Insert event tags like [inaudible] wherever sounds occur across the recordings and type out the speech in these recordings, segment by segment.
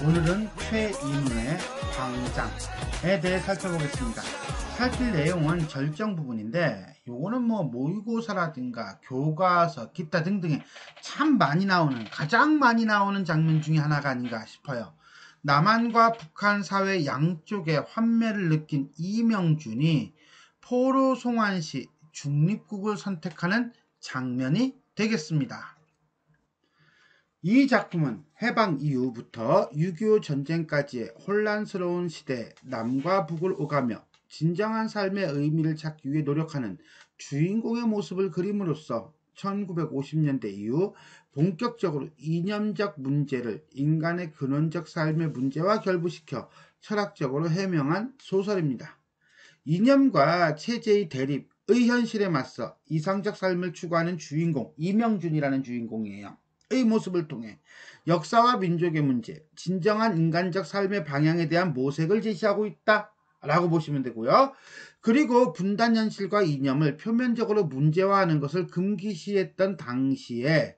오늘은 최인우의 광장에 대해 살펴보겠습니다. 살필 내용은 절정 부분인데 요거는 뭐 모의고사라든가 교과서 기타 등등에 참 많이 나오는 가장 많이 나오는 장면 중에 하나가 아닌가 싶어요. 남한과 북한 사회 양쪽의 환멸을 느낀 이명준이 포로 송환시 중립국을 선택하는 장면이 되겠습니다. 이 작품은 해방 이후부터 6.25 전쟁까지의 혼란스러운 시대 남과 북을 오가며 진정한 삶의 의미를 찾기 위해 노력하는 주인공의 모습을 그림으로써 1950년대 이후 본격적으로 이념적 문제를 인간의 근원적 삶의 문제와 결부시켜 철학적으로 해명한 소설입니다. 이념과 체제의 대립의 현실에 맞서 이상적 삶을 추구하는 주인공 이명준이라는 주인공이에요. 의 모습을 통해 역사와 민족의 문제, 진정한 인간적 삶의 방향에 대한 모색을 제시하고 있다. 라고 보시면 되고요. 그리고 분단 현실과 이념을 표면적으로 문제화하는 것을 금기시했던 당시에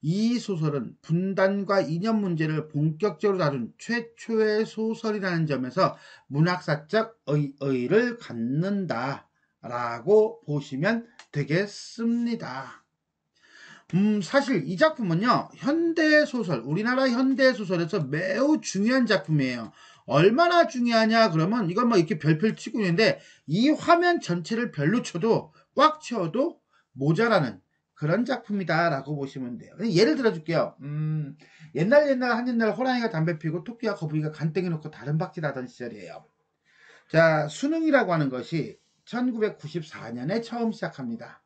이 소설은 분단과 이념 문제를 본격적으로 다룬 최초의 소설이라는 점에서 문학사적 의의를 갖는다라고 보시면 되겠습니다. 음, 사실 이 작품은요, 현대소설, 우리나라 현대소설에서 매우 중요한 작품이에요. 얼마나 중요하냐, 그러면 이건 뭐 이렇게 별표를 치고 있는데, 이 화면 전체를 별로 쳐도, 꽉쳐도 모자라는 그런 작품이다라고 보시면 돼요. 예를 들어줄게요. 음, 옛날 옛날 한 옛날 호랑이가 담배 피고 토끼와 거북이가 간땡이 놓고 다른 박질 하던 시절이에요. 자, 수능이라고 하는 것이 1994년에 처음 시작합니다.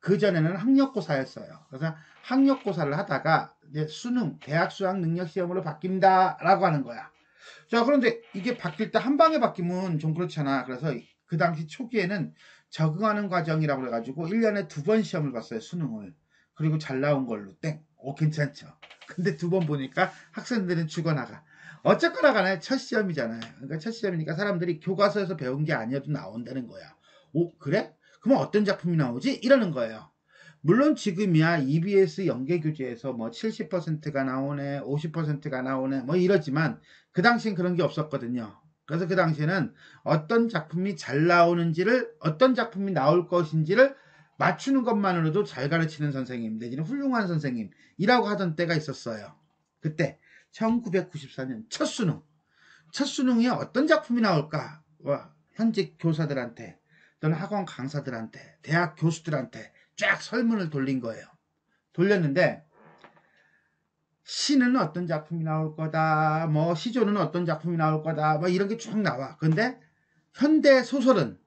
그전에는 학력고사였어요. 그래서 학력고사를 하다가 이제 수능, 대학 수학 능력 시험으로 바뀐다라고 하는 거야. 자, 그런데 이게 바뀔 때 한 방에 바뀌면 좀 그렇잖아. 그래서 그 당시 초기에는 적응하는 과정이라고 그래가지고 1년에 두 번 시험을 봤어요. 수능을. 그리고 잘 나온 걸로 땡. 오, 괜찮죠. 근데 두 번 보니까 학생들은 죽어나가. 어쨌거나 간에 첫 시험이잖아요. 그러니까 첫 시험이니까 사람들이 교과서에서 배운 게 아니어도 나온다는 거야. 오, 그래? 그럼 어떤 작품이 나오지? 이러는 거예요. 물론 지금이야 EBS 연계 교재에서 뭐 70%가 나오네, 50%가 나오네, 뭐 이러지만 그 당시엔 그런 게 없었거든요. 그래서 그 당시에는 어떤 작품이 잘 나오는지를 어떤 작품이 나올 것인지를 맞추는 것만으로도 잘 가르치는 선생님 내지는 훌륭한 선생님이라고 하던 때가 있었어요. 그때 1994년 첫 수능 첫 수능에 어떤 작품이 나올까 와, 현직 교사들한테 또는 학원 강사들한테 대학 교수들한테 쫙 설문을 돌린 거예요. 돌렸는데 시는 어떤 작품이 나올 거다 뭐 시조는 어떤 작품이 나올 거다 뭐 이런 게 쫙 나와. 근데 현대 소설은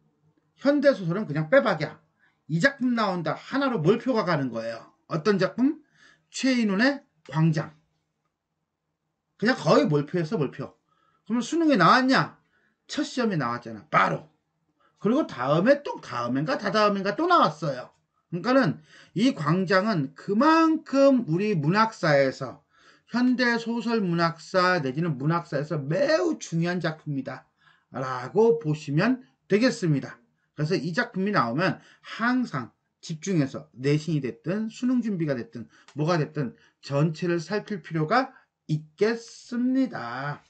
현대 소설은 그냥 빼박이야. 이 작품 나온다 하나로 몰표가 가는 거예요. 어떤 작품? 최인훈의 광장. 그냥 거의 몰표에서 몰표. 그러면 수능에 나왔냐? 첫 시험에 나왔잖아. 바로. 그리고 다음에 또 다음엔가 다다음엔가 또 나왔어요. 그러니까는 이 광장은 그만큼 우리 문학사에서 현대 소설 문학사 내지는 문학사에서 매우 중요한 작품이다. 라고 보시면 되겠습니다. 그래서 이 작품이 나오면 항상 집중해서 내신이 됐든 수능 준비가 됐든 뭐가 됐든 전체를 살필 필요가 있겠습니다.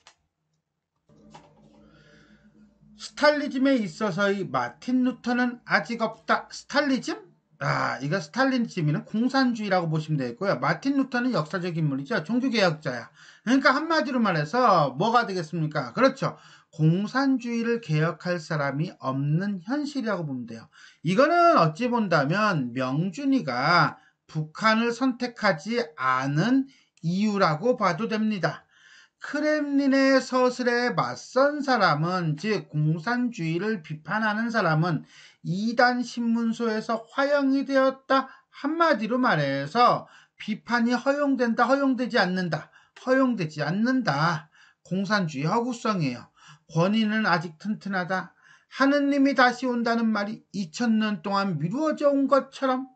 스탈리즘에 있어서의 마틴 루터는 아직 없다. 스탈리즘? 아, 이거 스탈리즘이는 공산주의라고 보시면 되겠고요. 마틴 루터는 역사적 인물이죠. 종교개혁자야. 그러니까 한마디로 말해서 뭐가 되겠습니까? 그렇죠. 공산주의를 개혁할 사람이 없는 현실이라고 보면 돼요. 이거는 어찌 본다면 명준이가 북한을 선택하지 않은 이유라고 봐도 됩니다. 크렘린의 서술에 맞선 사람은 즉 공산주의를 비판하는 사람은 이단 신문소에서 화형이 되었다 한마디로 말해서 비판이 허용된다 허용되지 않는다 허용되지 않는다 공산주의 허구성이에요 권위는 아직 튼튼하다 하느님이 다시 온다는 말이 2000년 동안 미루어져 온 것처럼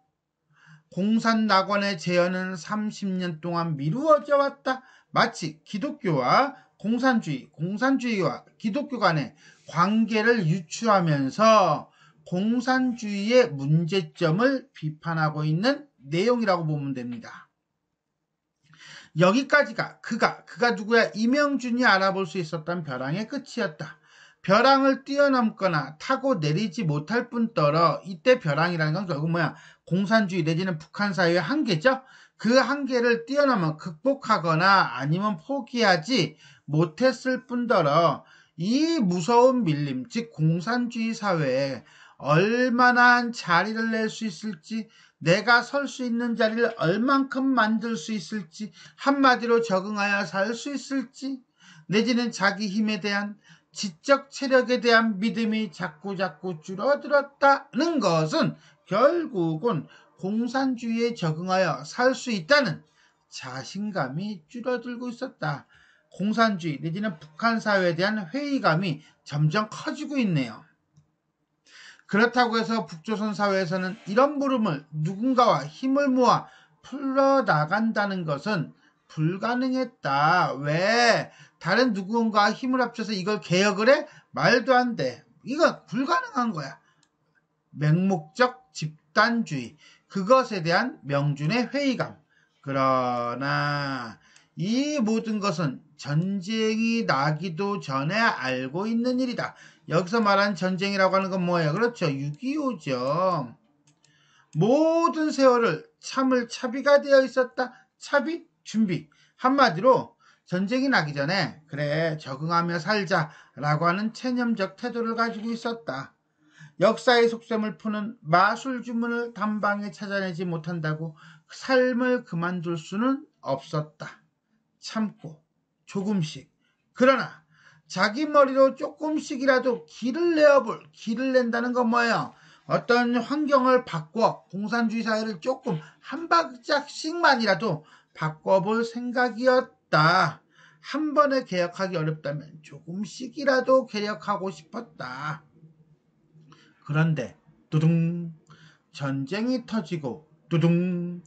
공산 낙원의 재현은 30년 동안 미루어져 왔다 마치 기독교와 공산주의, 공산주의와 기독교 간의 관계를 유추하면서 공산주의의 문제점을 비판하고 있는 내용이라고 보면 됩니다. 여기까지가 그가, 그가 누구야? 이명준이 알아볼 수 있었던 벼랑의 끝이었다. 벼랑을 뛰어넘거나 타고 내리지 못할 뿐더러 이때 벼랑이라는 건 결국 뭐야? 공산주의 내지는 북한 사회의 한계죠. 그 한계를 뛰어넘어 극복하거나 아니면 포기하지 못했을 뿐더러 이 무서운 밀림, 즉 공산주의 사회에 얼마나 자리를 낼 수 있을지, 내가 설 수 있는 자리를 얼만큼 만들 수 있을지, 한마디로 적응하여 살 수 있을지, 내지는 자기 힘에 대한 지적 체력에 대한 믿음이 자꾸자꾸 줄어들었다는 것은 결국은 공산주의에 적응하여 살 수 있다는 자신감이 줄어들고 있었다. 공산주의 내지는 북한 사회에 대한 회의감이 점점 커지고 있네요. 그렇다고 해서 북조선 사회에서는 이런 물음을 누군가와 힘을 모아 풀러나간다는 것은 불가능했다. 왜? 다른 누군가와 힘을 합쳐서 이걸 개혁을 해? 말도 안 돼. 이건 불가능한 거야. 맹목적 집단주의. 그것에 대한 명준의 회의감. 그러나 이 모든 것은 전쟁이 나기도 전에 알고 있는 일이다. 여기서 말한 전쟁이라고 하는 건 뭐예요? 그렇죠. 6.25죠. 모든 세월을 참을 차비가 되어 있었다. 차비, 준비. 한마디로 전쟁이 나기 전에 그래 적응하며 살자라고 하는 체념적 태도를 가지고 있었다. 역사의 속셈을 푸는 마술 주문을 단방에 찾아내지 못한다고 삶을 그만둘 수는 없었다. 참고 조금씩 그러나 자기 머리로 조금씩이라도 길을 내어볼 길을 낸다는 건 뭐예요? 어떤 환경을 바꿔 공산주의 사회를 조금 한 박자씩만이라도 바꿔볼 생각이었다. 한 번에 개혁하기 어렵다면 조금씩이라도 개혁하고 싶었다. 그런데 두둥 전쟁이 터지고 두둥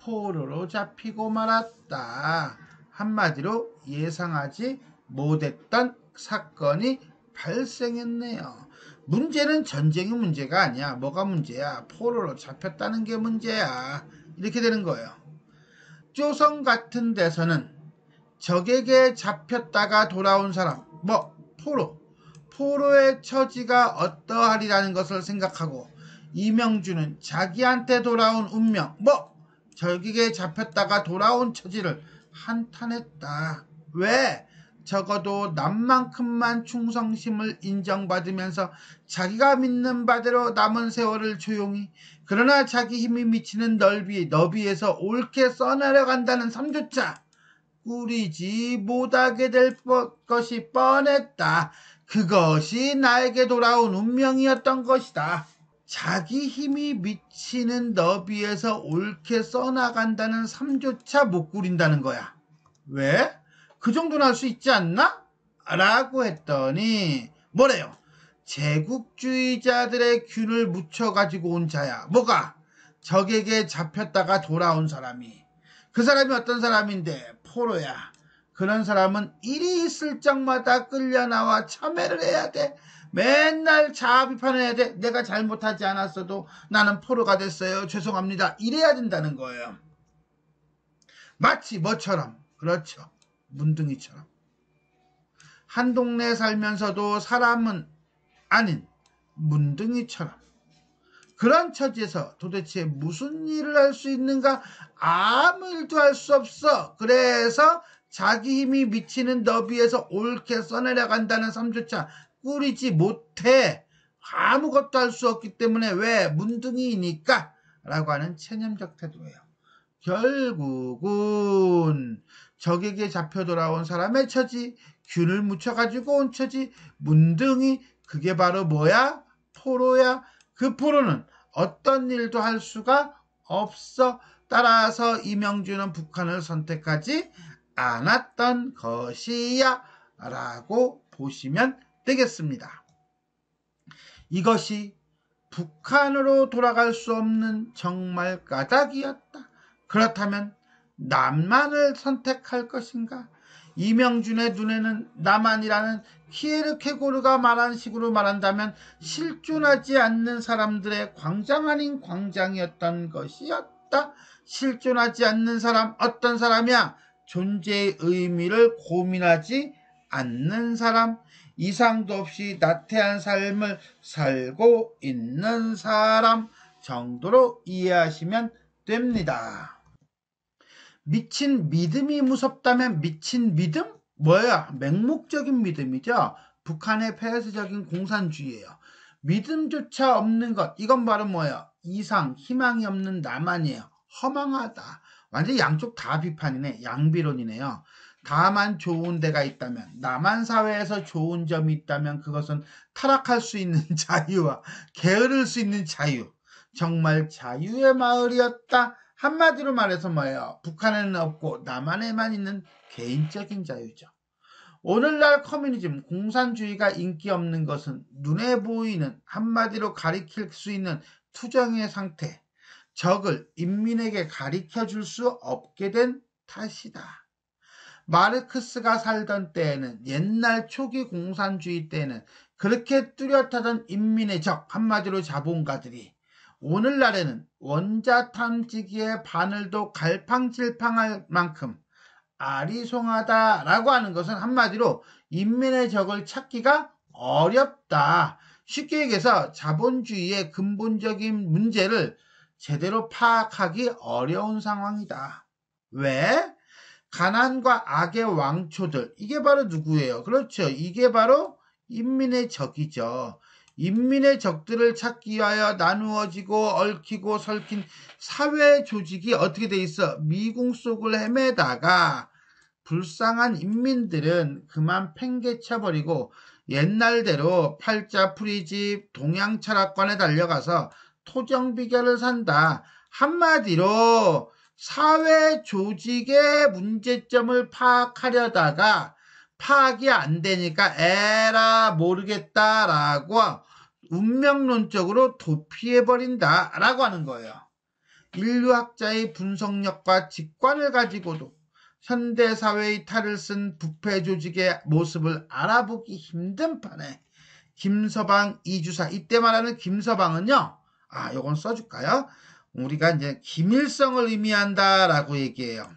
포로로 잡히고 말았다. 한마디로 예상하지 못했던 사건이 발생했네요. 문제는 전쟁이 문제가 아니야. 뭐가 문제야? 포로로 잡혔다는 게 문제야. 이렇게 되는 거예요. 조선 같은 데서는 적에게 잡혔다가 돌아온 사람, 뭐 포로, 포로의 처지가 어떠하리라는 것을 생각하고 이명주는 자기한테 돌아온 운명, 뭐 절기에 잡혔다가 돌아온 처지를 한탄했다. 왜? 적어도 남만큼만 충성심을 인정받으면서 자기가 믿는 바대로 남은 세월을 조용히 그러나 자기 힘이 미치는 넓이 너비에서 옳게 써내려간다는 삶조차 꾸리지 못하게 될 것이 뻔했다. 그것이 나에게 돌아온 운명이었던 것이다. 자기 힘이 미치는 너비에서 옳게 써나간다는 삶조차 못 구린다는 거야. 왜? 그 정도는 할 수 있지 않나? 라고 했더니 뭐래요? 제국주의자들의 균을 묻혀가지고 온 자야. 뭐가? 적에게 잡혔다가 돌아온 사람이. 그 사람이 어떤 사람인데 포로야. 그런 사람은 일이 있을 적마다 끌려 나와 참회를 해야 돼. 맨날 자 비판을 해야 돼. 내가 잘못하지 않았어도 나는 포로가 됐어요. 죄송합니다. 이래야 된다는 거예요. 마치 뭐처럼. 그렇죠. 문둥이처럼. 한 동네 살면서도 사람은 아닌 문둥이처럼. 그런 처지에서 도대체 무슨 일을 할 수 있는가? 아무 일도 할 수 없어. 그래서 자기 힘이 미치는 너비에서 옳게 써내려간다는 삶조차 꾸리지 못해 아무것도 할 수 없기 때문에 왜 문둥이니까 라고 하는 체념적 태도예요. 결국은 적에게 잡혀 돌아온 사람의 처지, 균을 묻혀가지고 온 처지, 문둥이 그게 바로 뭐야? 포로야. 그 포로는 어떤 일도 할 수가 없어. 따라서 이명주는 북한을 선택하지 않았던 것이야 라고 보시면 되겠습니다. 이것이 북한으로 돌아갈 수 없는 정말 까닭이었다. 그렇다면 남만을 선택할 것인가? 이명준의 눈에는 남한이라는 키에르케고르가 말한 식으로 말한다면 실존하지 않는 사람들의 광장 아닌 광장이었던 것이었다. 실존하지 않는 사람 어떤 사람이야? 존재의 의미를 고민하지 않는 사람, 이상도 없이 나태한 삶을 살고 있는 사람 정도로 이해하시면 됩니다. 미친 믿음이 무섭다면 미친 믿음? 뭐야? 맹목적인 믿음이죠. 북한의 폐쇄적인 공산주의예요. 믿음조차 없는 것, 이건 바로 뭐예요? 이상, 희망이 없는 나만이에요. 허망하다. 완전히 양쪽 다 비판이네. 양비론이네요. 다만 좋은 데가 있다면, 남한 사회에서 좋은 점이 있다면 그것은 타락할 수 있는 [laughs] 자유와 게으를 수 있는 자유. 정말 자유의 마을이었다. 한마디로 말해서 뭐예요? 북한에는 없고 남한에만 있는 개인적인 자유죠. 오늘날 커뮤니즘, 공산주의가 인기 없는 것은 눈에 보이는 한마디로 가리킬 수 있는 투정의 상태, 적을 인민에게 가리켜 줄 수 없게 된 탓이다. 마르크스가 살던 때에는 옛날 초기 공산주의 때에는 그렇게 뚜렷하던 인민의 적 한마디로 자본가들이 오늘날에는 원자 탐지기의 바늘도 갈팡질팡할 만큼 아리송하다라고 하는 것은 한마디로 인민의 적을 찾기가 어렵다. 쉽게 얘기해서 자본주의의 근본적인 문제를 제대로 파악하기 어려운 상황이다. 왜? 가난과 악의 왕초들. 이게 바로 누구예요? 그렇죠. 이게 바로 인민의 적이죠. 인민의 적들을 찾기 위하여 나누어지고 얽히고 설킨 사회 조직이 어떻게 돼 있어? 미궁 속을 헤매다가 불쌍한 인민들은 그만 팽개쳐버리고 옛날대로 팔자 풀이집 동양 철학관에 달려가서 토정 비결을 산다. 한마디로 사회 조직의 문제점을 파악하려다가 파악이 안 되니까 에라 모르겠다라고 운명론적으로 도피해버린다 라고 하는 거예요. 인류학자의 분석력과 직관을 가지고도 현대사회의 탈을 쓴 부패 조직의 모습을 알아보기 힘든 판에 김서방 이주사 이때 말하는 김서방은요 아, 요건 써줄까요? 우리가 이제 김일성을 의미한다라고 얘기해요.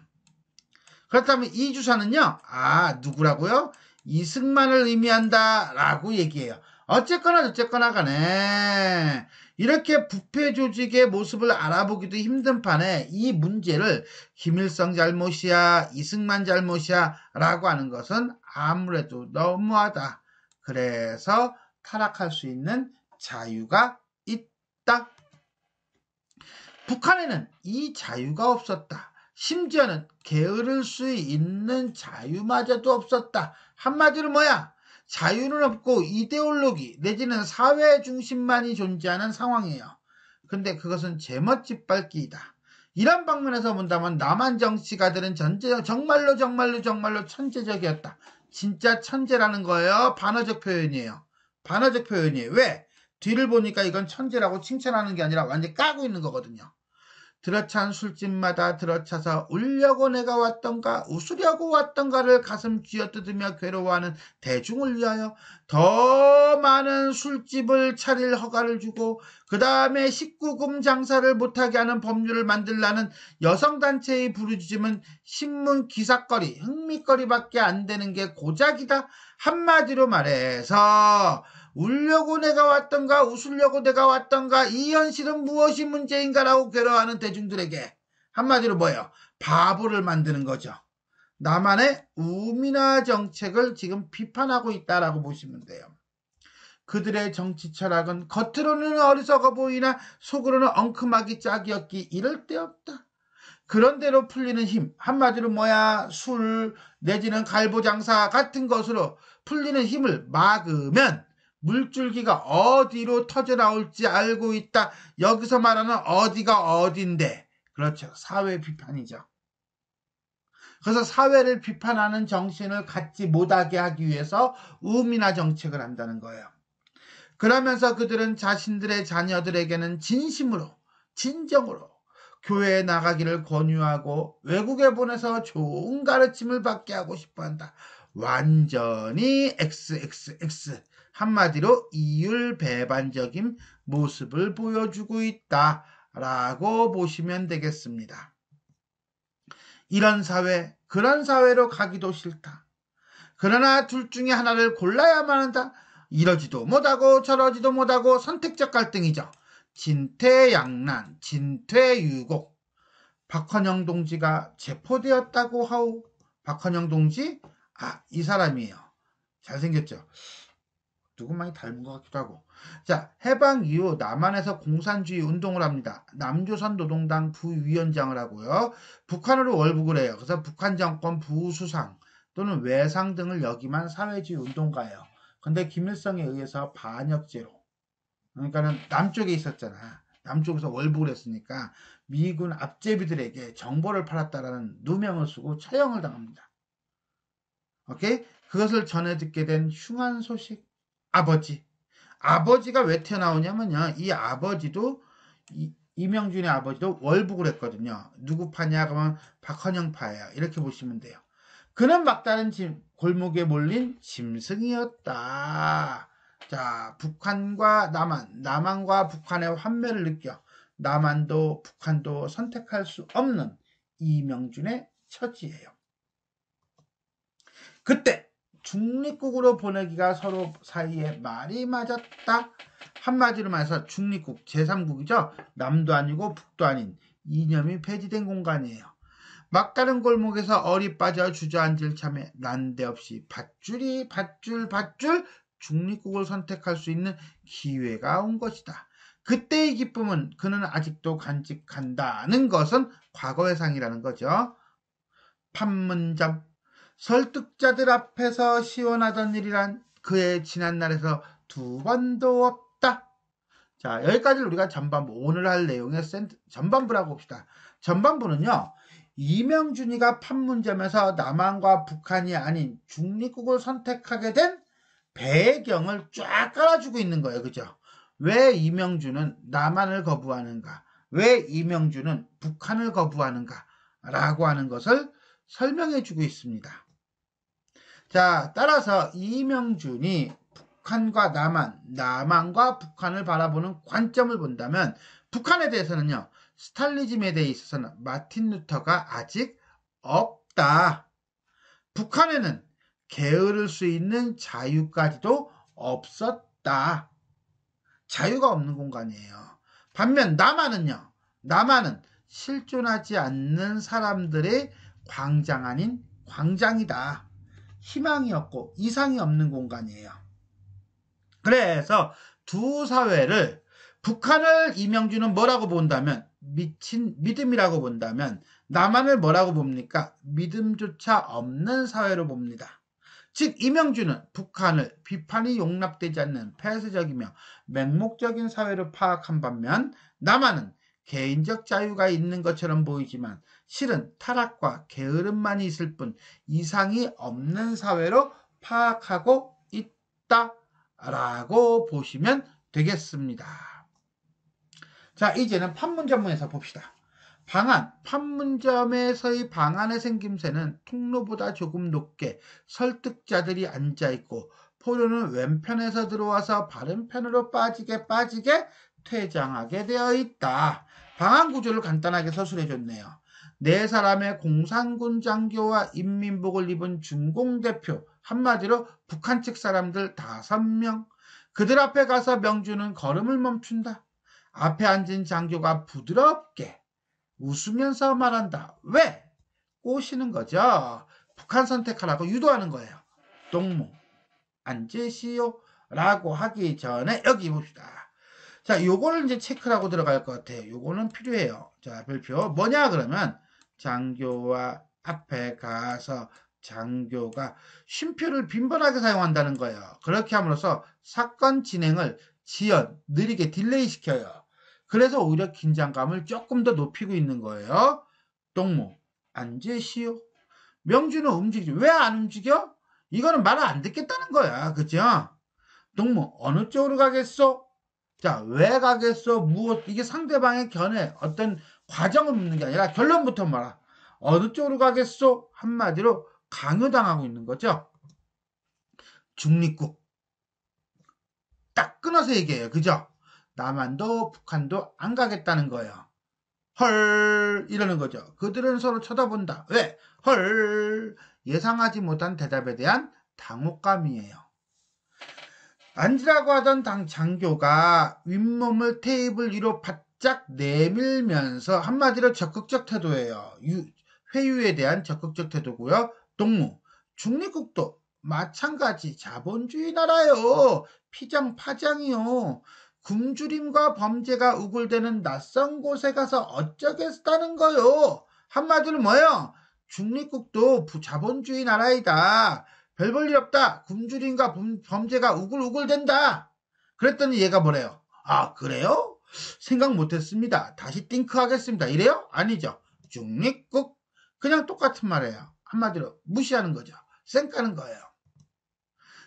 그렇다면 이 주사는요, 아, 누구라고요? 이승만을 의미한다라고 얘기해요. 어쨌거나 어쨌거나 간에 이렇게 부패 조직의 모습을 알아보기도 힘든 판에 이 문제를 김일성 잘못이야, 이승만 잘못이야 라고 하는 것은 아무래도 너무하다. 그래서 타락할 수 있는 자유가 북한에는 이 자유가 없었다. 심지어는 게으를 수 있는 자유마저도 없었다. 한마디로 뭐야? 자유는 없고 이데올로기 내지는 사회 중심만이 존재하는 상황이에요. 근데 그것은 제멋집 밝기이다. 이런 방면에서 본다면 남한 정치가들은 전제, 정말로 정말로 정말로 천재적이었다. 진짜 천재라는 거예요. 반어적 표현이에요. 반어적 표현이에요. 왜? 뒤를 보니까 이건 천재라고 칭찬하는 게 아니라 완전 까고 있는 거거든요. 들어찬 술집마다 들어차서 울려고 내가 왔던가 웃으려고 왔던가를 가슴 쥐어뜯으며 괴로워하는 대중을 위하여 더 많은 술집을 차릴 허가를 주고 그 다음에 19금 장사를 못하게 하는 법률을 만들라는 여성단체의 부르짖음은 신문 기사거리, 흥미거리밖에 안 되는 게 고작이다. 한마디로 말해서 울려고 내가 왔던가 웃으려고 내가 왔던가 이 현실은 무엇이 문제인가라고 괴로워하는 대중들에게 한마디로 뭐예요? 바보를 만드는 거죠. 나만의 우민화 정책을 지금 비판하고 있다라고 보시면 돼요. 그들의 정치 철학은 겉으로는 어리석어 보이나 속으로는 엉큼하기 짝이었기 이럴 데 없다. 그런대로 풀리는 힘, 한마디로 뭐야, 술, 내지는 갈보장사 같은 것으로 풀리는 힘을 막으면 물줄기가 어디로 터져 나올지 알고 있다. 여기서 말하는 어디가 어딘데. 그렇죠. 사회 비판이죠. 그래서 사회를 비판하는 정신을 갖지 못하게 하기 위해서 음이나 정책을 한다는 거예요. 그러면서 그들은 자신들의 자녀들에게는 진심으로, 진정으로 교회에 나가기를 권유하고 외국에 보내서 좋은 가르침을 받게 하고 싶어 한다. 완전히 XXX 한마디로 이율배반적인 모습을 보여주고 있다 라고 보시면 되겠습니다. 이런 사회, 그런 사회로 가기도 싫다. 그러나 둘 중에 하나를 골라야만 한다. 이러지도 못하고 저러지도 못하고 선택적 갈등이죠. 진퇴양난, 진퇴유곡. 박헌영 동지가 체포되었다고 하오. 박헌영 동지? 아, 이 사람이에요. 잘생겼죠? 누구만이 닮은 것 같기도 하고 자 해방 이후 남한에서 공산주의 운동을 합니다. 남조선 노동당 부위원장을 하고요. 북한으로 월북을 해요. 그래서 북한 정권 부수상 또는 외상 등을 역임한 사회주의 운동가예요. 근데 김일성에 의해서 반역제로 그러니까는 남쪽에 있었잖아. 남쪽에서 월북을 했으니까 미군 앞제비들에게 정보를 팔았다라는 누명을 쓰고 처형을 당합니다. 오케이? 그것을 전해 듣게 된 흉한 소식 아버지. 아버지가 왜 튀어나오냐면요. 이 아버지도 이, 이명준의 아버지도 월북을 했거든요. 누구 파냐 그러면 박헌영 파예요. 이렇게 보시면 돼요. 그는 막다른 짐, 골목에 몰린 짐승이었다. 자, 북한과 남한, 남한과 북한의 환멸을 느껴 남한도 북한도 선택할 수 없는 이명준의 처지예요. 그때 중립국으로 보내기가 서로 사이에 말이 맞았다. 한마디로 말해서 중립국, 제3국이죠. 남도 아니고 북도 아닌 이념이 폐지된 공간이에요. 막다른 골목에서 어리 빠져 주저앉을 참에 난데없이 밧줄이 밧줄 밧줄 중립국을 선택할 수 있는 기회가 온 것이다. 그때의 기쁨은 그는 아직도 간직한다는 것은 과거의 상이라는 거죠. 판문점 설득자들 앞에서 시원하던 일이란 그의 지난날에서 두 번도 없다. 자, 여기까지 우리가 전반부, 오늘 할 내용의 센트 전반부라고 봅시다. 전반부는요, 이명준이가 판문점에서 남한과 북한이 아닌 중립국을 선택하게 된 배경을 쫙 깔아주고 있는 거예요. 그죠? 왜 이명준은 남한을 거부하는가? 왜 이명준은 북한을 거부하는가? 라고 하는 것을 설명해 주고 있습니다. 자, 따라서 이명준이 북한과 남한, 남한과 북한을 바라보는 관점을 본다면 북한에 대해서는요. 스탈리즘에 대해 있어서는 마틴 루터가 아직 없다. 북한에는 게으를 수 있는 자유까지도 없었다. 자유가 없는 공간이에요. 반면 남한은요. 남한은 실존하지 않는 사람들의 광장 아닌 광장이다. 희망이 없고 이상이 없는 공간이에요. 그래서 두 사회를 북한을 이명주는 뭐라고 본다면 미친 믿음이라고 본다면 남한을 뭐라고 봅니까? 믿음조차 없는 사회로 봅니다. 즉 이명주는 북한을 비판이 용납되지 않는 폐쇄적이며 맹목적인 사회로 파악한 반면 남한은 개인적 자유가 있는 것처럼 보이지만 실은 타락과 게으름만이 있을 뿐 이상이 없는 사회로 파악하고 있다 라고 보시면 되겠습니다. 자 이제는 판문점에서 봅시다. 방안, 판문점에서의 방안의 생김새는 통로보다 조금 높게 설득자들이 앉아있고 포로는 왼편에서 들어와서 바른편으로 빠지게 빠지게 퇴장하게 되어 있다. 방안 구조를 간단하게 서술해줬네요. 네 사람의 공산군 장교와 인민복을 입은 중공 대표, 한마디로 북한 측 사람들 다섯 명. 그들 앞에 가서 명주는 걸음을 멈춘다. 앞에 앉은 장교가 부드럽게 웃으면서 말한다. 왜? 꼬시는 거죠. 북한 선택하라고 유도하는 거예요. 동무, 앉으시오. 라고 하기 전에 여기 봅시다. 자, 요거를 이제 체크하고 들어갈 것 같아요. 요거는 필요해요. 자, 별표. 뭐냐, 그러면 장교와 앞에 가서 장교가 쉼표를 빈번하게 사용한다는 거예요. 그렇게 함으로써 사건 진행을 지연, 느리게 딜레이 시켜요. 그래서 오히려 긴장감을 조금 더 높이고 있는 거예요. 동무, 앉으시오. 명준는 움직이지. 왜 안 움직여? 이거는 말을 안 듣겠다는 거야. 그죠? 동무, 어느 쪽으로 가겠소? 자, 왜 가겠소? 무엇? 이게 상대방의 견해, 어떤 과정을 묻는 게 아니라 결론부터 말아. 어느 쪽으로 가겠소? 한마디로 강요당하고 있는 거죠. 중립국. 딱 끊어서 얘기해요. 그죠? 남한도 북한도 안 가겠다는 거예요. 헐 이러는 거죠. 그들은 서로 쳐다본다. 왜? 헐 예상하지 못한 대답에 대한 당혹감이에요. 앉으라고 하던 당 장교가 윗몸을 테이블 위로 받 바짝 내밀면서 한마디로 적극적 태도예요. 회유에 대한 적극적 태도고요. 동무 중립국도 마찬가지 자본주의 나라요. 피장 파장이요. 굶주림과 범죄가 우글대는 낯선 곳에 가서 어쩌겠다는 거요. 한마디로 뭐요? 중립국도 자본주의 나라이다. 별볼일 없다. 굶주림과 범죄가 우글우글된다. 그랬더니 얘가 뭐래요? 아 그래요? 생각 못했습니다. 다시 띵크하겠습니다. 이래요? 아니죠. 중립국 그냥 똑같은 말이에요. 한마디로 무시하는 거죠. 쌩까는 거예요.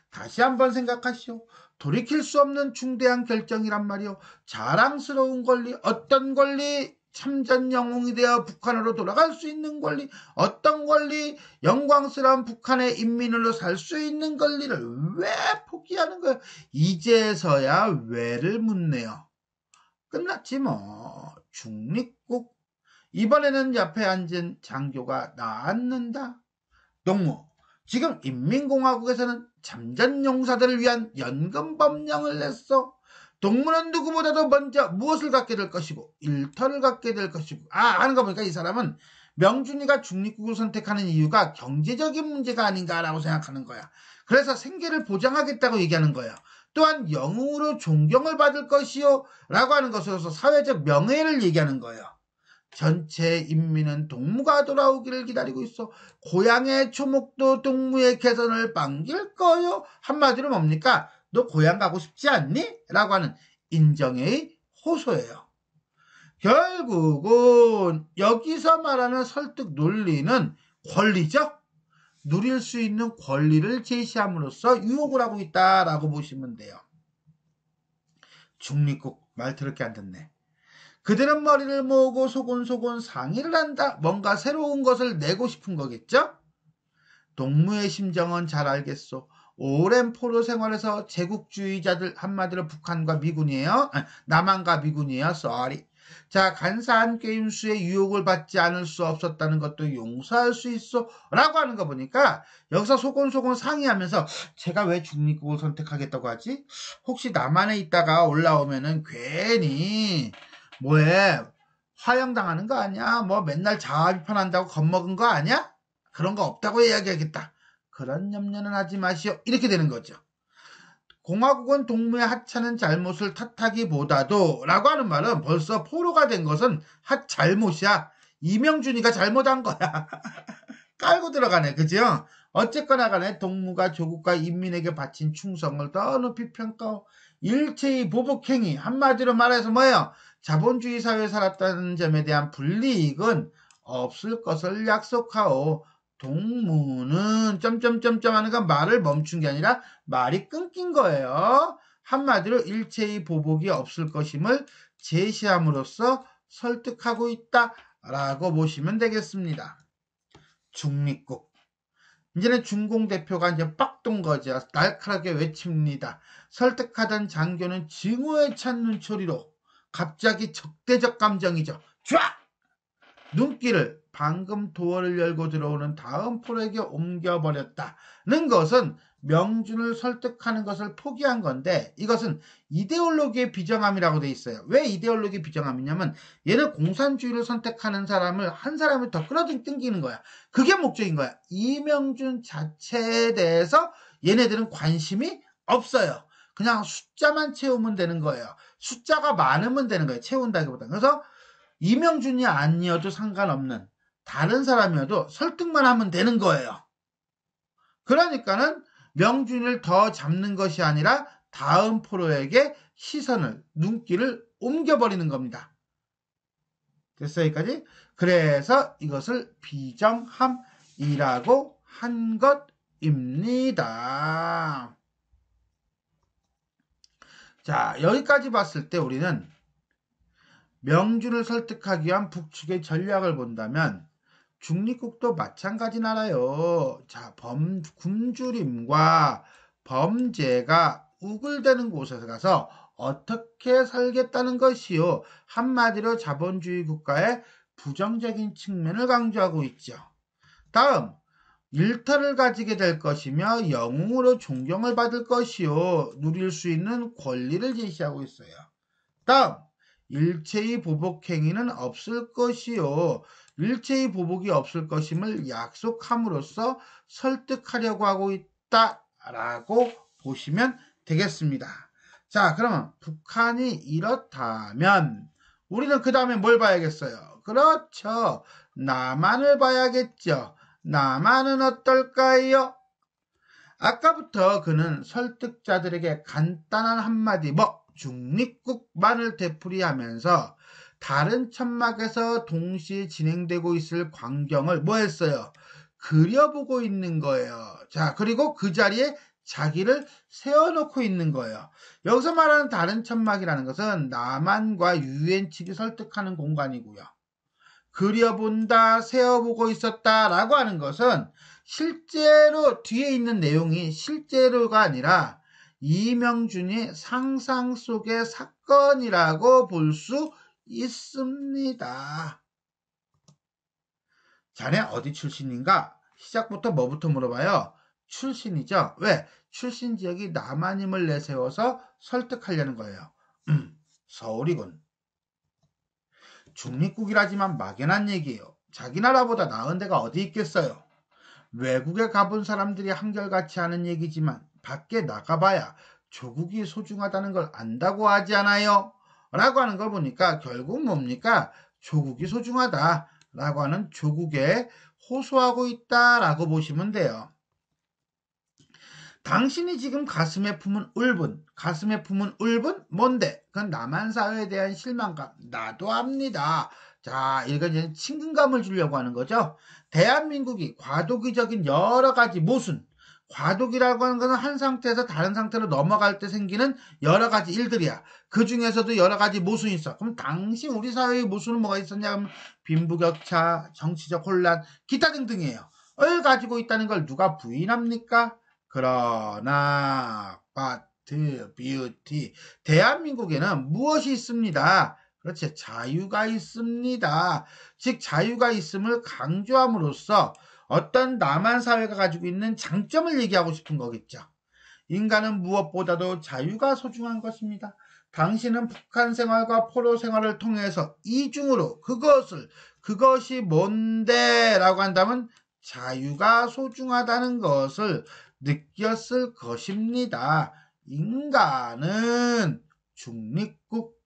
다시 한번 생각하시오. 돌이킬 수 없는 중대한 결정이란 말이오. 자랑스러운 권리, 어떤 권리, 참전 영웅이 되어 북한으로 돌아갈 수 있는 권리, 어떤 권리, 영광스러운 북한의 인민으로 살 수 있는 권리를 왜 포기하는 거야? 이제서야 왜를 묻네요. 끝났지 뭐. 중립국. 이번에는 옆에 앉은 장교가 나앉는다. 농무. 지금 인민공화국에서는 잠전 용사들을 위한 연금 법령을 냈어. 동문은 누구보다도 먼저 무엇을 갖게 될 것이고 일터를 갖게 될 것이고 아 하는 거 보니까 이 사람은 명준이가 중립국을 선택하는 이유가 경제적인 문제가 아닌가라고 생각하는 거야. 그래서 생계를 보장하겠다고 얘기하는 거야. 또한 영웅으로 존경을 받을 것이요 라고 하는 것으로서 사회적 명예를 얘기하는 거예요. 전체 인민은 동무가 돌아오기를 기다리고 있어 고향의 초목도 동무의 개선을 반길 거요 한마디로 뭡니까? 너 고향 가고 싶지 않니? 라고 하는 인정의 호소예요. 결국은 여기서 말하는 설득 논리는 권리죠. 누릴 수 있는 권리를 제시함으로써 유혹을 하고 있다라고 보시면 돼요. 중립국 말 더럽게 안 듣네. 그들은 머리를 모으고 소곤소곤 상의를 한다. 뭔가 새로운 것을 내고 싶은 거겠죠? 동무의 심정은 잘 알겠소. 오랜 포로 생활에서 제국주의자들 한마디로 북한과 미군이에요. 아, 남한과 미군이에요. 쏘리. 자, 간사한 게임수의 유혹을 받지 않을 수 없었다는 것도 용서할 수 있어. 라고 하는 거 보니까 여기서 소곤소곤 상의하면서 제가 왜 중립국을 선택하겠다고 하지? 혹시 남한에 있다가 올라오면은 괜히 뭐해? 화형당하는 거 아니야? 뭐 맨날 자아 비판한다고 겁먹은 거 아니야? 그런 거 없다고 이야기하겠다. 그런 염려는 하지 마시오. 이렇게 되는 거죠. 공화국은 동무의 하찮은 잘못을 탓하기보다도 라고 하는 말은 벌써 포로가 된 것은 하 잘못이야. 이명준이가 잘못한 거야. [laughs] 깔고 들어가네. 그죠 어쨌거나 간에 동무가 조국과 인민에게 바친 충성을 더 높이 평가 하고 일체의 보복행위 한마디로 말해서 뭐예요? 자본주의 사회에 살았다는 점에 대한 불리익은 없을 것을 약속하오. 동무는 점점점점 하는건 말을 멈춘 게 아니라 말이 끊긴 거예요. 한마디로 일체의 보복이 없을 것임을 제시함으로써 설득하고 있다 라고 보시면 되겠습니다. 중립국 이제는 중공 대표가 이제 빡돈 거죠. 날카롭게 외칩니다. 설득하던 장교는 증오에 찬 눈초리로 갑자기 적대적 감정이죠. 쫙! 눈길을 방금 도어를 열고 들어오는 다음 풀에게 옮겨버렸다는 것은 명준을 설득하는 것을 포기한 건데 이것은 이데올로기의 비정함이라고 돼 있어요. 왜 이데올로기 비정함이냐면 얘는 공산주의를 선택하는 사람을 한 사람을 더 끌어당기는 거야. 그게 목적인 거야. 이명준 자체에 대해서 얘네들은 관심이 없어요. 그냥 숫자만 채우면 되는 거예요. 숫자가 많으면 되는 거예요. 채운다기보다. 그래서 이명준이 아니어도 상관없는 다른 사람이어도 설득만 하면 되는 거예요. 그러니까는 명준을 더 잡는 것이 아니라 다음 포로에게 시선을, 눈길을 옮겨버리는 겁니다. 됐어, 여기까지? 그래서 이것을 비정함이라고 한 것입니다. 자, 여기까지 봤을 때 우리는 명준을 설득하기 위한 북측의 전략을 본다면 중립국도 마찬가지 나라요. 자, 범, 굶주림과 범죄가 우글대는 곳에 가서 어떻게 살겠다는 것이요. 한마디로 자본주의 국가의 부정적인 측면을 강조하고 있죠. 다음, 일터를 가지게 될 것이며 영웅으로 존경을 받을 것이요. 누릴 수 있는 권리를 제시하고 있어요. 다음, 일체의 보복행위는 없을 것이요. 일체의 보복이 없을 것임을 약속함으로써 설득하려고 하고 있다라고 보시면 되겠습니다. 자, 그러면 북한이 이렇다면 우리는 그 다음에 뭘 봐야겠어요? 그렇죠. 남한을 봐야겠죠. 남한은 어떨까요? 아까부터 그는 설득자들에게 간단한 한마디 뭐 중립국만을 되풀이하면서 다른 천막에서 동시에 진행되고 있을 광경을 뭐 했어요? 그려보고 있는 거예요. 자, 그리고 그 자리에 자기를 세워놓고 있는 거예요. 여기서 말하는 다른 천막이라는 것은 남한과 유엔 측이 설득하는 공간이고요. 그려본다, 세워보고 있었다 라고 하는 것은 실제로 뒤에 있는 내용이 실제로가 아니라 이명준이 상상 속의 사건이라고 볼수 있습니다. 자네 어디 출신인가? 시작부터 뭐부터 물어봐요? 출신이죠. 왜? 출신 지역이 남한임을 내세워서 설득하려는 거예요. 음, 서울이군. 중립국이라지만 막연한 얘기예요. 자기 나라보다 나은 데가 어디 있겠어요? 외국에 가본 사람들이 한결같이 하는 얘기지만 밖에 나가봐야 조국이 소중하다는 걸 안다고 하지 않아요? 라고 하는 걸 보니까 결국 뭡니까? 조국이 소중하다 라고 하는 조국에 호소하고 있다 라고 보시면 돼요. 당신이 지금 가슴에 품은 울분, 가슴에 품은 울분 뭔데? 그건 남한 사회에 대한 실망감. 나도 압니다 자, 읽어이는 친근감을 주려고 하는 거죠. 대한민국이 과도기적인 여러 가지 모순, 과도기라고 하는 것은 한 상태에서 다른 상태로 넘어갈 때 생기는 여러 가지 일들이야. 그 중에서도 여러 가지 모순이 있어. 그럼 당시 우리 사회의 모순은 뭐가 있었냐 하면 빈부격차, 정치적 혼란, 기타 등등이에요. 을 가지고 있다는 걸 누가 부인합니까? 그러나 바트, 뷰티, 대한민국에는 무엇이 있습니다? 그렇지, 자유가 있습니다. 즉 자유가 있음을 강조함으로써 어떤 남한 사회가 가지고 있는 장점을 얘기하고 싶은 거겠죠. 인간은 무엇보다도 자유가 소중한 것입니다. 당신은 북한 생활과 포로 생활을 통해서 이중으로 그것을 그것이 뭔데라고 한다면 자유가 소중하다는 것을 느꼈을 것입니다. 인간은 중립국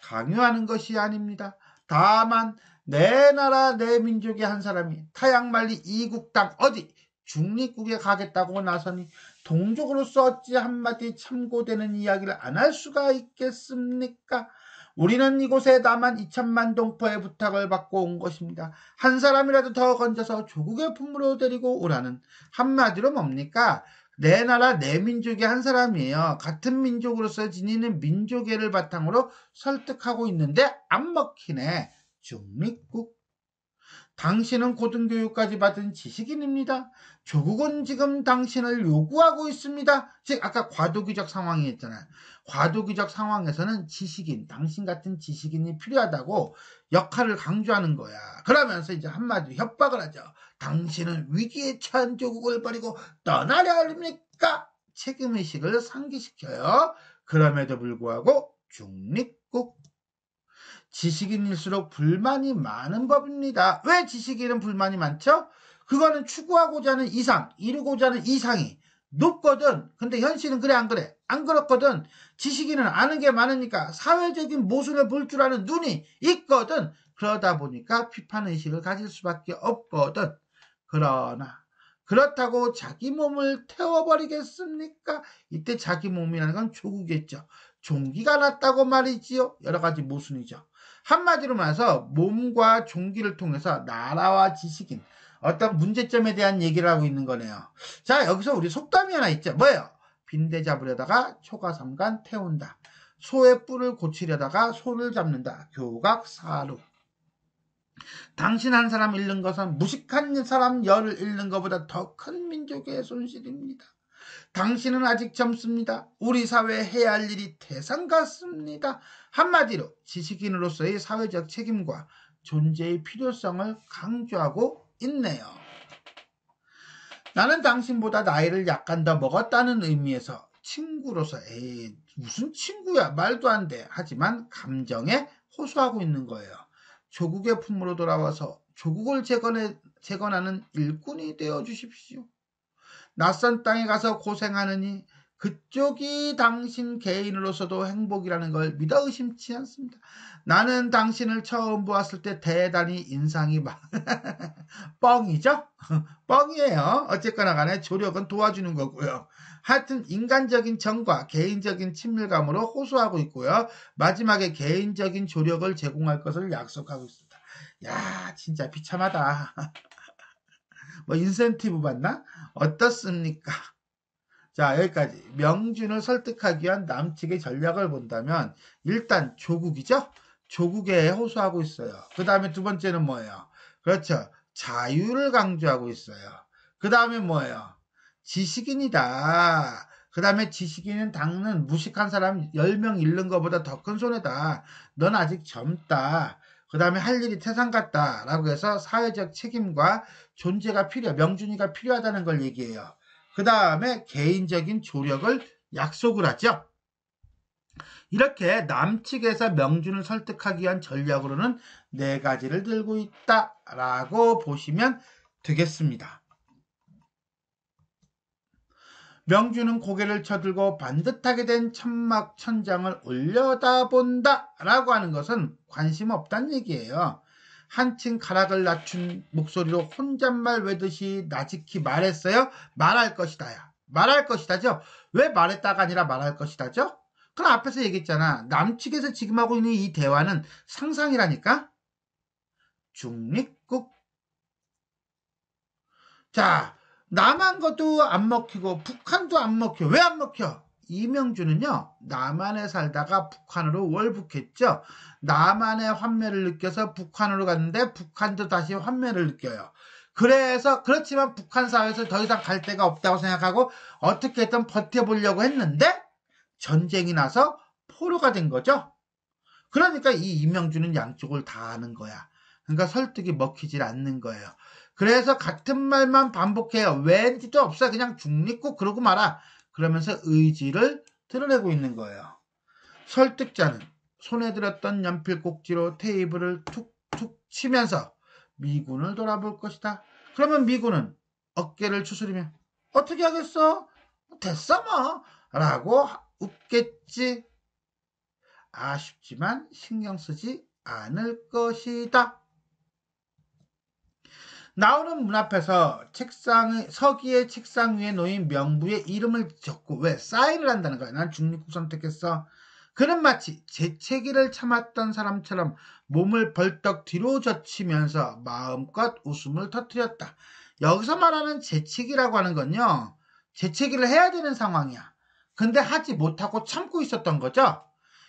강요하는 것이 아닙니다. 다만 내 나라 내 민족의 한 사람이 타양말리 이국 땅 어디 중립국에 가겠다고 나서니 동족으로 썼지 한마디 참고되는 이야기를 안 할 수가 있겠습니까? 우리는 이곳에 남한 2천만 동포의 부탁을 받고 온 것입니다. 한 사람이라도 더 건져서 조국의 품으로 데리고 오라는 한마디로 뭡니까? 내 나라 내 민족의 한 사람이에요. 같은 민족으로서 지니는 민족애를 바탕으로 설득하고 있는데 안 먹히네. 중립국. 당신은 고등교육까지 받은 지식인입니다. 조국은 지금 당신을 요구하고 있습니다. 즉 아까 과도기적 상황이있잖아요 과도기적 상황에서는 지식인, 당신 같은 지식인이 필요하다고 역할을 강조하는 거야. 그러면서 이제 한마디 협박을 하죠. 당신은 위기에 처한 조국을 버리고 떠나려 합니까? 책임의식을 상기시켜요. 그럼에도 불구하고 중립국 지식인일수록 불만이 많은 법입니다. 왜 지식인은 불만이 많죠? 그거는 추구하고자 하는 이상, 이루고자 하는 이상이 높거든. 근데 현실은 그래 안 그래? 안 그렇거든. 지식인은 아는 게 많으니까 사회적인 모순을 볼 줄 아는 눈이 있거든. 그러다 보니까 비판의식을 가질 수밖에 없거든. 그러나 그렇다고 자기 몸을 태워버리겠습니까? 이때 자기 몸이라는 건 조국이겠죠. 종기가 났다고 말이지요. 여러 가지 모순이죠. 한마디로 말해서 몸과 종기를 통해서 나라와 지식인 어떤 문제점에 대한 얘기를 하고 있는 거네요. 자 여기서 우리 속담이 하나 있죠. 뭐예요? 빈대 잡으려다가 초가삼간 태운다. 소의 뿔을 고치려다가 소를 잡는다. 교각사루. 당신 한 사람 잃는 것은 무식한 사람 열을 잃는 것보다 더 큰 민족의 손실입니다. 당신은 아직 젊습니다. 우리 사회에 해야 할 일이 대상 같습니다. 한마디로 지식인으로서의 사회적 책임과 존재의 필요성을 강조하고 있네요. 나는 당신보다 나이를 약간 더 먹었다는 의미에서 친구로서 에이 무슨 친구야 말도 안돼 하지만 감정에 호소하고 있는 거예요. 조국의 품으로 돌아와서 조국을 재건해, 재건하는 일꾼이 되어 주십시오. 낯선 땅에 가서 고생하느니 그쪽이 당신 개인으로서도 행복이라는 걸 믿어 의심치 않습니다. 나는 당신을 처음 보았을 때 대단히 인상이 막 [laughs] 뻥이죠? [laughs] 뻥이에요. 어쨌거나 간에 조력은 도와주는 거고요. 하여튼 인간적인 정과 개인적인 친밀감으로 호소하고 있고요. 마지막에 개인적인 조력을 제공할 것을 약속하고 있습니다. 야 진짜 비참하다. [laughs] 뭐 인센티브 받나? 어떻습니까? 자, 여기까지. 명준을 설득하기 위한 남측의 전략을 본다면, 일단 조국이죠? 조국에 호소하고 있어요. 그 다음에 두 번째는 뭐예요? 그렇죠. 자유를 강조하고 있어요. 그 다음에 뭐예요? 지식인이다. 그 다음에 지식인은 당는 무식한 사람 10명 잃는 것보다 더 큰 손해다. 넌 아직 젊다. 그 다음에 할 일이 태산 같다. 라고 해서 사회적 책임과 존재가 필요, 명준이가 필요하다는 걸 얘기해요. 그 다음에 개인적인 조력을 약속을 하죠. 이렇게 남측에서 명준을 설득하기 위한 전략으로는 네 가지를 들고 있다라고 보시면 되겠습니다. 명준은 고개를 쳐들고 반듯하게 된 천막 천장을 올려다본다 라고 하는 것은 관심 없다는 얘기예요. 한층 가락을 낮춘 목소리로 혼잣말 외듯이 나직히 말했어요. 말할 것이다야. 말할 것이다죠. 왜 말했다가 아니라 말할 것이다죠? 그럼 앞에서 얘기했잖아. 남측에서 지금 하고 있는 이 대화는 상상이라니까? 중립국. 자, 남한 것도 안 먹히고 북한도 안 먹혀. 왜 안 먹혀? 이명주는요, 남한에 살다가 북한으로 월북했죠. 남한의 환멸을 느껴서 북한으로 갔는데 북한도 다시 환멸을 느껴요. 그래서 그렇지만 북한 사회에서 더 이상 갈 데가 없다고 생각하고 어떻게든 버텨보려고 했는데 전쟁이 나서 포로가 된 거죠. 그러니까 이 이명주는 양쪽을 다 아는 거야. 그러니까 설득이 먹히질 않는 거예요. 그래서 같은 말만 반복해요. 왠지도 없어. 그냥 중립국 그러고 말아. 그러면서 의지를 드러내고 있는 거예요. 설득자는 손에 들었던 연필 꼭지로 테이블을 툭툭 치면서 미군을 돌아볼 것이다. 그러면 미군은 어깨를 추스리며 어떻게 하겠어? 됐어 뭐 라고 웃겠지. 아쉽지만 신경 쓰지 않을 것이다. 나오는 문 앞에서 책상 서기의 책상 위에 놓인 명부의 이름을 적고 왜 사인을 한다는 거야? 난 중립국 선택했어. 그는 마치 재채기를 참았던 사람처럼 몸을 벌떡 뒤로 젖히면서 마음껏 웃음을 터뜨렸다. 여기서 말하는 재채기라고 하는 건요. 재채기를 해야 되는 상황이야. 근데 하지 못하고 참고 있었던 거죠.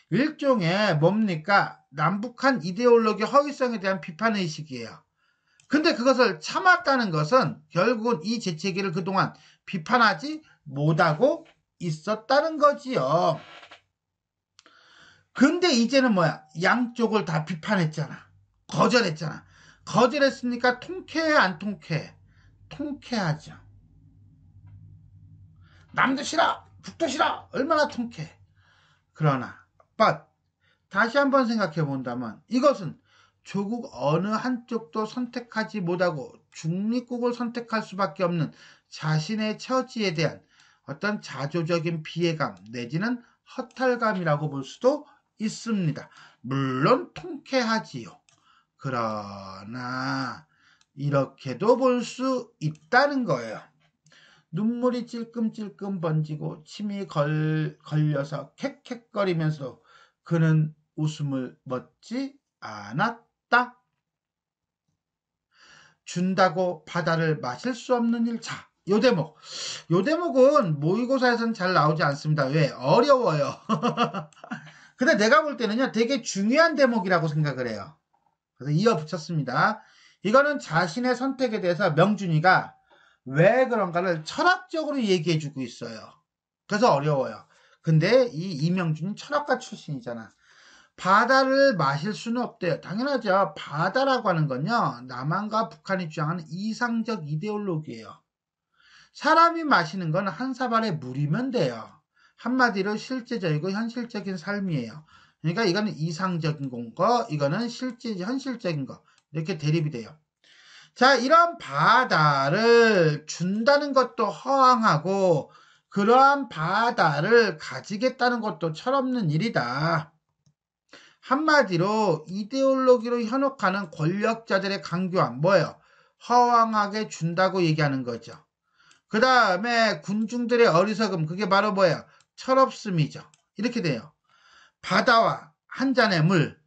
일종의 뭡니까? 남북한 이데올로기 허위성에 대한 비판의식이에요. 근데 그것을 참았다는 것은 결국은 이 재채기를 그동안 비판하지 못하고 있었다는 거지요. 근데 이제는 뭐야? 양쪽을 다 비판했잖아. 거절했잖아. 거절했으니까 통쾌해, 안 통쾌해? 통쾌하죠. 남도 싫어! 북도 싫어! 얼마나 통쾌해. 그러나, 빠 다시 한번 생각해 본다면 이것은 조국 어느 한쪽도 선택하지 못하고 중립국을 선택할 수밖에 없는 자신의 처지에 대한 어떤 자조적인 비애감 내지는 허탈감이라고 볼 수도 있습니다. 물론 통쾌하지요. 그러나 이렇게도 볼 수 있다는 거예요. 눈물이 찔끔찔끔 번지고 침이 걸, 걸려서 캑캑거리면서 그는 웃음을 멋지 않았다. 없다. 준다고 바다를 마실 수 없는 일자. 요 대목. 요 대목은 모의고사에서는 잘 나오지 않습니다. 왜? 어려워요. [laughs] 근데 내가 볼 때는요, 되게 중요한 대목이라고 생각을 해요. 그래서 이어 붙였습니다. 이거는 자신의 선택에 대해서 명준이가 왜 그런가를 철학적으로 얘기해주고 있어요. 그래서 어려워요. 근데 이 이명준이 철학가 출신이잖아. 바다를 마실 수는 없대요. 당연하죠. 바다라고 하는 건요. 남한과 북한이 주장하는 이상적 이데올로기예요. 사람이 마시는 건 한 사발의 물이면 돼요. 한마디로 실제적이고 현실적인 삶이에요. 그러니까 이거는 이상적인 거, 이거는 실제 현실적인 거. 이렇게 대립이 돼요. 자, 이런 바다를 준다는 것도 허황하고 그러한 바다를 가지겠다는 것도 철없는 일이다. 한마디로 이데올로기로 현혹하는 권력자들의 강교한 뭐예요? 허황하게 준다고 얘기하는 거죠. 그 다음에 군중들의 어리석음 그게 바로 뭐예요? 철없음이죠. 이렇게 돼요. 바다와 한 잔의 물,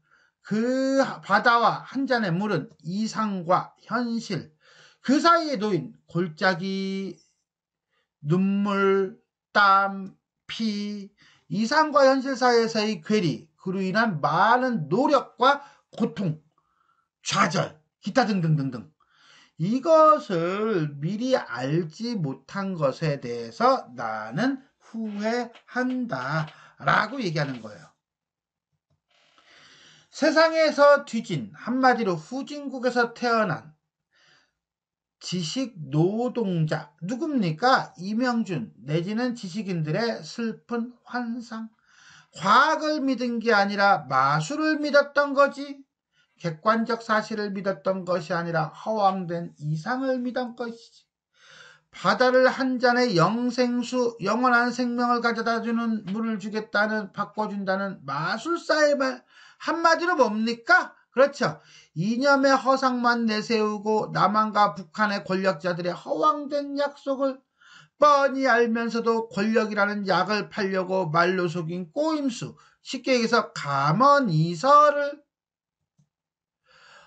그 바다와 한 잔의 물은 이상과 현실, 그 사이에 놓인 골짜기, 눈물, 땀, 피, 이상과 현실 사이에서의 괴리, 그로 인한 많은 노력과 고통, 좌절, 기타 등등등등 이것을 미리 알지 못한 것에 대해서 나는 후회한다 라고 얘기하는 거예요. 세상에서 뒤진, 한마디로 후진국에서 태어난 지식 노동자, 누굽니까? 이명준, 내지는 지식인들의 슬픈 환상. 과학을 믿은 게 아니라 마술을 믿었던 거지 객관적 사실을 믿었던 것이 아니라 허황된 이상을 믿은 것이지 바다를 한 잔의 영생수 영원한 생명을 가져다주는 물을 주겠다는 바꿔준다는 마술사의 말 한마디로 뭡니까? 그렇죠. 이념의 허상만 내세우고 남한과 북한의 권력자들의 허황된 약속을 뻔히 알면서도 권력이라는 약을 팔려고 말로 속인 꼬임수, 쉽게 얘기해서 감언이설을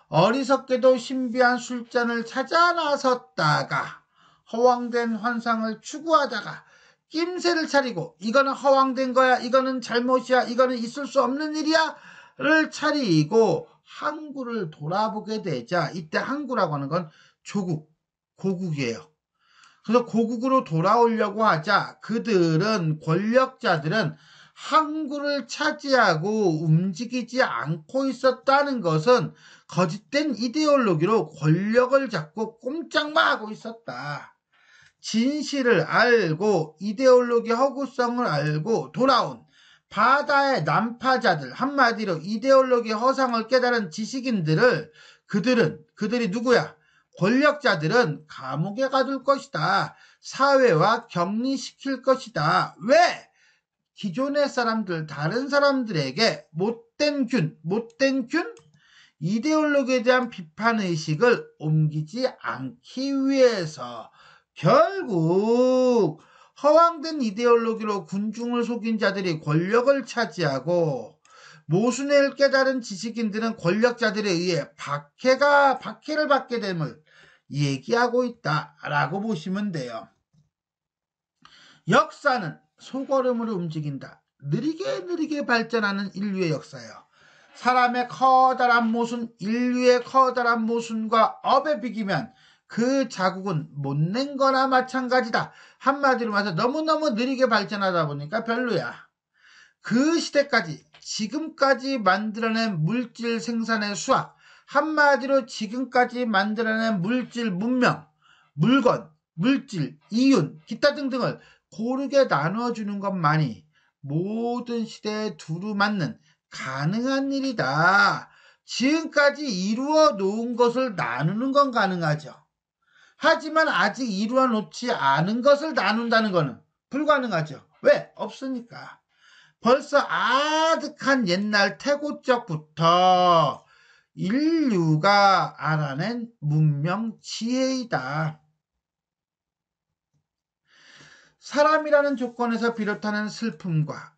어리석게도 신비한 술잔을 찾아 나섰다가 허황된 환상을 추구하다가 낌새를 차리고 이거는 허황된 거야 이거는 잘못이야 이거는 있을 수 없는 일이야를 차리고 항구를 돌아보게 되자 이때 항구라고 하는 건 조국 고국이에요. 그래서 고국으로 돌아오려고 하자 그들은 권력자들은 항구를 차지하고 움직이지 않고 있었다는 것은 거짓된 이데올로기로 권력을 잡고 꼼짝만 하고 있었다. 진실을 알고 이데올로기 허구성을 알고 돌아온 바다의 난파자들 한마디로 이데올로기 허상을 깨달은 지식인들을 그들은 그들이 누구야? 권력자들은 감옥에 가둘 것이다. 사회와 격리시킬 것이다. 왜? 기존의 사람들, 다른 사람들에게 못된 균, 못된 균? 이데올로기에 대한 비판의식을 옮기지 않기 위해서 결국 허황된 이데올로기로 군중을 속인 자들이 권력을 차지하고 모순을 깨달은 지식인들은 권력자들에 의해 박해가 박해를 받게 됨을 얘기하고 있다라고 보시면 돼요. 역사는 소걸음으로 움직인다. 느리게 느리게 발전하는 인류의 역사예요. 사람의 커다란 모순, 인류의 커다란 모순과 업에 비기면 그 자국은 못 낸 거나 마찬가지다. 한마디로 말해서 너무너무 느리게 발전하다 보니까 별로야. 그 시대까지, 지금까지 만들어낸 물질 생산의 수학, 한마디로 지금까지 만들어낸 물질 문명, 물건, 물질, 이윤, 기타 등등을 고르게 나눠주는 것만이 모든 시대에 두루맞는 가능한 일이다. 지금까지 이루어 놓은 것을 나누는 건 가능하죠. 하지만 아직 이루어 놓지 않은 것을 나눈다는 것은 불가능하죠. 왜? 없으니까. 벌써 아득한 옛날 태고적부터 인류가 알아낸 문명 지혜이다. 사람이라는 조건에서 비롯하는 슬픔과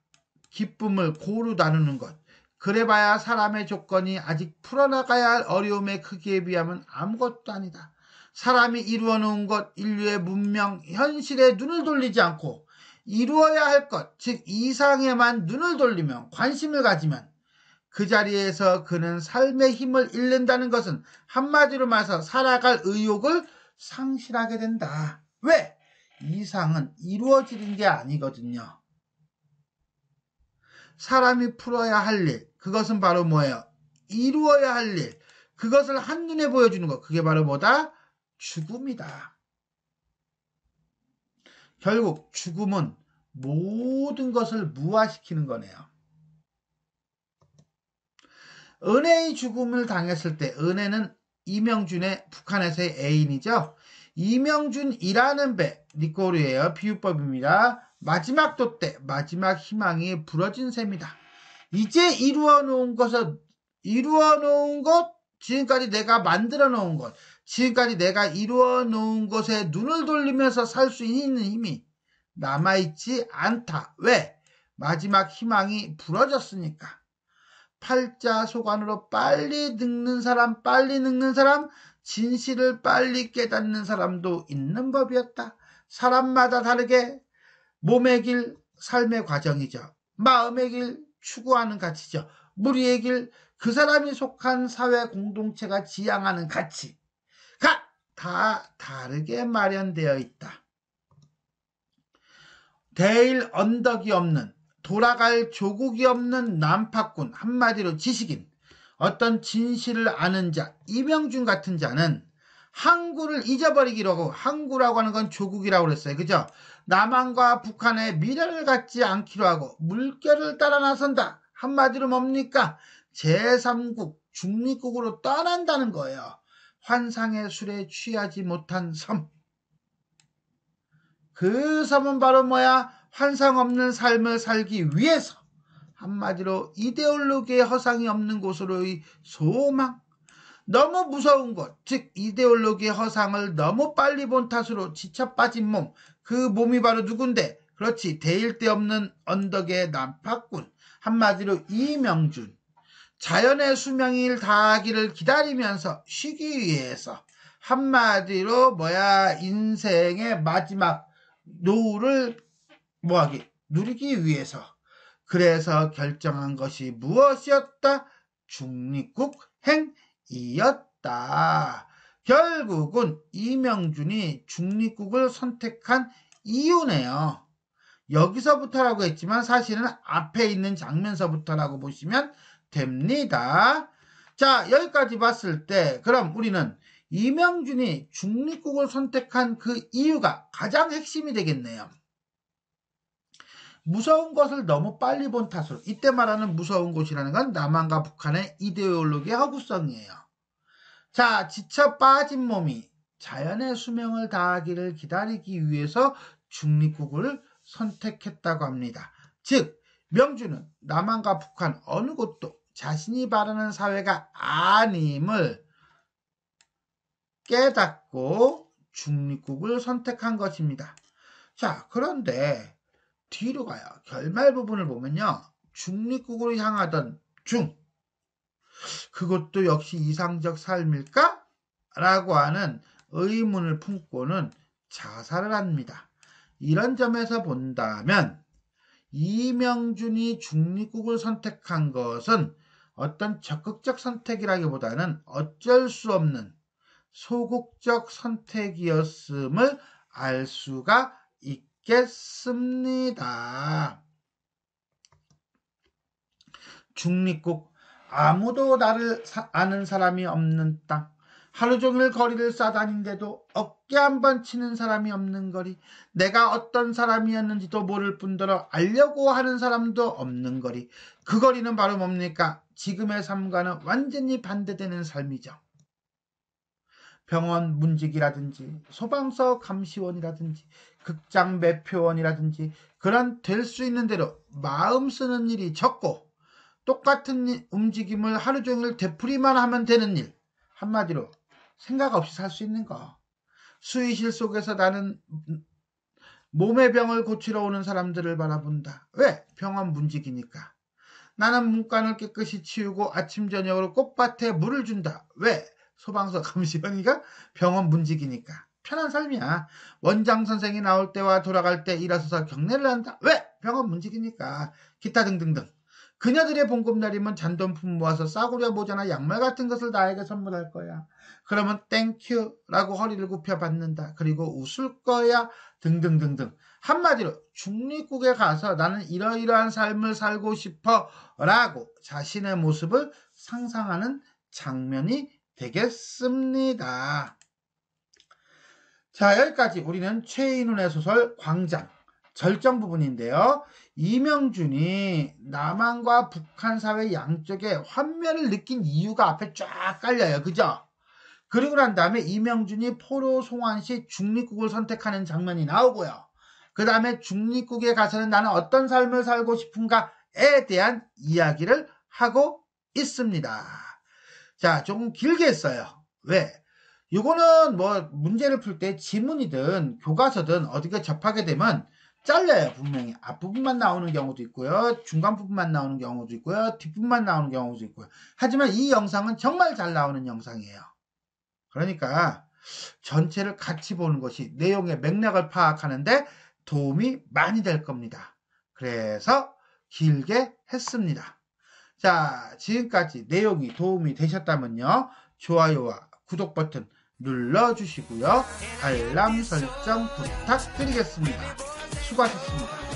기쁨을 고루 나누는 것. 그래봐야 사람의 조건이 아직 풀어나가야 할 어려움의 크기에 비하면 아무것도 아니다. 사람이 이루어놓은 것, 인류의 문명, 현실에 눈을 돌리지 않고 이루어야 할 것, 즉 이상에만 눈을 돌리면 관심을 가지면 그 자리에서 그는 삶의 힘을 잃는다는 것은 한마디로 말해서 살아갈 의욕을 상실하게 된다. 왜? 이상은 이루어지는 게 아니거든요. 사람이 풀어야 할 일, 그것은 바로 뭐예요? 이루어야 할 일, 그것을 한눈에 보여주는 것, 그게 바로 뭐다? 죽음이다. 결국 죽음은 모든 것을 무화시키는 거네요. 은혜의 죽음을 당했을 때 은혜는 이명준의 북한에서의 애인이죠. 이명준이라는 배 니꼬르예요. 비유법입니다. 마지막 돛대 마지막 희망이 부러진 셈이다. 이제 이루어 놓은 것은 이루어 놓은 것 지금까지 내가 만들어 놓은 것 지금까지 내가 이루어 놓은 것에 눈을 돌리면서 살 수 있는 힘이 남아있지 않다. 왜? 마지막 희망이 부러졌으니까. 팔자 소관으로 빨리 늙는 사람, 빨리 늙는 사람, 진실을 빨리 깨닫는 사람도 있는 법이었다. 사람마다 다르게 몸의 길, 삶의 과정이죠. 마음의 길, 추구하는 가치죠. 무리의 길, 그 사람이 속한 사회 공동체가 지향하는 가치가 다 다르게 마련되어 있다. 대일 언덕이 없는 돌아갈 조국이 없는 남파꾼 한마디로 지식인 어떤 진실을 아는 자 이명준 같은 자는 항구를 잊어버리기로 하고 항구라고 하는 건 조국이라고 그랬어요. 그죠? 남한과 북한의 미래를 갖지 않기로 하고 물결을 따라 나선다. 한마디로 뭡니까? 제3국 중립국으로 떠난다는 거예요. 환상의 술에 취하지 못한 섬. 그 섬은 바로 뭐야? 환상 없는 삶을 살기 위해서 한마디로 이데올로기의 허상이 없는 곳으로의 소망 너무 무서운 것, 즉 이데올로기의 허상을 너무 빨리 본 탓으로 지쳐 빠진 몸, 그 몸이 바로 누군데? 그렇지, 대일 때 없는 언덕의 난파꾼, 한마디로 이명준. 자연의 수명일 다하기를 기다리면서 쉬기 위해서 한마디로 뭐야 인생의 마지막 노후를 뭐하기 누리기 위해서 그래서 결정한 것이 무엇이었다? 중립국행이었다. 결국은 이명준이 중립국을 선택한 이유네요. 여기서부터라고 했지만 사실은 앞에 있는 장면서부터라고 보시면 됩니다. 자 여기까지 봤을 때 그럼 우리는 이명준이 중립국을 선택한 그 이유가 가장 핵심이 되겠네요. 무서운 것을 너무 빨리 본 탓으로 이때 말하는 무서운 곳이라는 건 남한과 북한의 이데올로기 허구성이에요. 자, 지쳐 빠진 몸이 자연의 수명을 다하기를 기다리기 위해서 중립국을 선택했다고 합니다. 즉, 명주는 남한과 북한 어느 곳도 자신이 바라는 사회가 아님을 깨닫고 중립국을 선택한 것입니다. 자, 그런데 뒤로 가요. 결말 부분을 보면요. 중립국으로 향하던 중. 그것도 역시 이상적 삶일까? 라고 하는 의문을 품고는 자살을 합니다. 이런 점에서 본다면 이명준이 중립국을 선택한 것은 어떤 적극적 선택이라기보다는 어쩔 수 없는 소극적 선택이었음을 알 수가 있 있겠습니다. 중립국 아무도 나를 사, 아는 사람이 없는 땅 하루 종일 거리를 싸다닌데도 어깨 한 번 치는 사람이 없는 거리 내가 어떤 사람이었는지도 모를 뿐더러 알려고 하는 사람도 없는 거리 그 거리는 바로 뭡니까? 지금의 삶과는 완전히 반대되는 삶이죠. 병원 문직이라든지 소방서 감시원이라든지 극장 매표원이라든지 그런 될 수 있는 대로 마음 쓰는 일이 적고 똑같은 움직임을 하루 종일 되풀이만 하면 되는 일 한마디로 생각 없이 살 수 있는 거 수의실 속에서 나는 몸의 병을 고치러 오는 사람들을 바라본다. 왜? 병원 문직이니까. 나는 문간을 깨끗이 치우고 아침 저녁으로 꽃밭에 물을 준다. 왜? 소방서 [laughs] 감시원이가 병원 문직이니까. 편한 삶이야. 원장 선생이 나올 때와 돌아갈 때 일어서서 경례를 한다. 왜? 병원 문지기니까. 기타 등등등. 그녀들의 봉급날이면 잔돈품 모아서 싸구려 모자나 양말 같은 것을 나에게 선물할 거야. 그러면 땡큐라고 허리를 굽혀 받는다. 그리고 웃을 거야. 등등등등. 한마디로 중립국에 가서 나는 이러이러한 삶을 살고 싶어 라고 자신의 모습을 상상하는 장면이 되겠습니다. 자 여기까지 우리는 최인훈의 소설 광장 절정 부분인데요. 이명준이 남한과 북한 사회 양쪽의 환멸을 느낀 이유가 앞에 쫙 깔려요. 그죠? 그리고 난 다음에 이명준이 포로 송환시 중립국을 선택하는 장면이 나오고요. 그 다음에 중립국에 가서는 나는 어떤 삶을 살고 싶은가에 대한 이야기를 하고 있습니다. 자, 조금 길게 했어요. 왜? 이거는 뭐 문제를 풀 때 지문이든 교과서든 어디가 접하게 되면 잘려요 분명히 앞부분만 나오는 경우도 있고요 중간 부분만 나오는 경우도 있고요 뒷부분만 나오는 경우도 있고요 하지만 이 영상은 정말 잘 나오는 영상이에요 그러니까 전체를 같이 보는 것이 내용의 맥락을 파악하는데 도움이 많이 될 겁니다 그래서 길게 했습니다 자 지금까지 내용이 도움이 되셨다면요 좋아요와 구독 버튼 눌러주시고요. 알람 설정 부탁드리겠습니다. 수고하셨습니다.